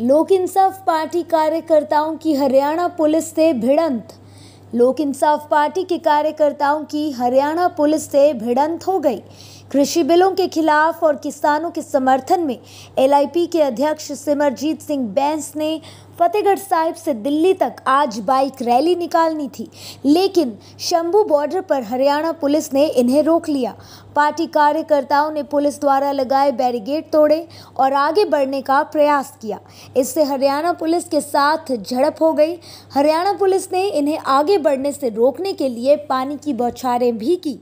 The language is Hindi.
लोक इंसाफ पार्टी कार्यकर्ताओं की हरियाणा पुलिस से भिड़ंत लोक इंसाफ पार्टी के कार्यकर्ताओं की हरियाणा पुलिस से भिड़ंत हो गई कृषि बिलों के खिलाफ और किसानों के समर्थन में एलआईपी के अध्यक्ष सिमरजीत सिंह बैंस ने फतेहगढ़ साहिब से दिल्ली तक आज बाइक रैली निकालनी थी लेकिन शंभू बॉर्डर पर हरियाणा पुलिस ने इन्हें रोक लिया पार्टी कार्यकर्ताओं ने पुलिस द्वारा लगाए बैरिगेड तोड़े और आगे बढ़ने का प्रयास किया इससे हरियाणा पुलिस के साथ झड़प हो गई हरियाणा पुलिस ने इन्हें आगे बढ़ने से रोकने के लिए पानी की बौछारें भी की